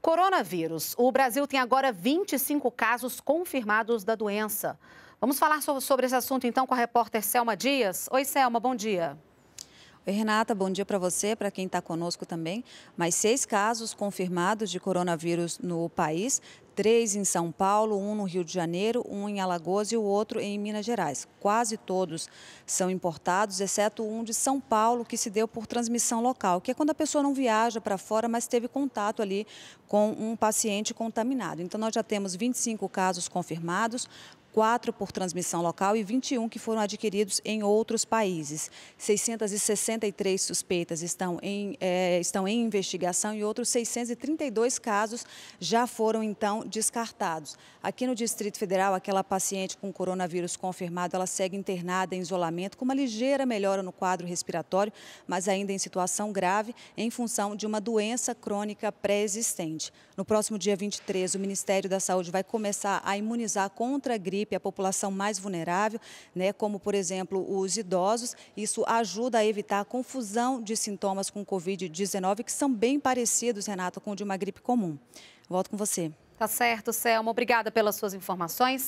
Coronavírus. O Brasil tem agora 25 casos confirmados da doença. Vamos falar sobre esse assunto então com a repórter Selma Dias. Oi, Selma, bom dia. Renata, bom dia para você, para quem está conosco também. Mais seis casos confirmados de coronavírus no país, três em São Paulo, um no Rio de Janeiro, um em Alagoas e o outro em Minas Gerais. Quase todos são importados, exceto um de São Paulo, que se deu por transmissão local, que é quando a pessoa não viaja para fora, mas teve contato ali com um paciente contaminado. Então, nós já temos 25 casos confirmados, 4 por transmissão local e 21 que foram adquiridos em outros países. 663 suspeitas estão em, é, estão em investigação e outros 632 casos já foram, então, descartados. Aqui no Distrito Federal, aquela paciente com coronavírus confirmado, ela segue internada em isolamento com uma ligeira melhora no quadro respiratório, mas ainda em situação grave em função de uma doença crônica pré-existente. No próximo dia 23, o Ministério da Saúde vai começar a imunizar contra a gripe equipe a população mais vulnerável, né, como, por exemplo, os idosos. Isso ajuda a evitar a confusão de sintomas com Covid-19, que são bem parecidos, Renata, com o de uma gripe comum. Volto com você. Tá certo, Selma. Obrigada pelas suas informações.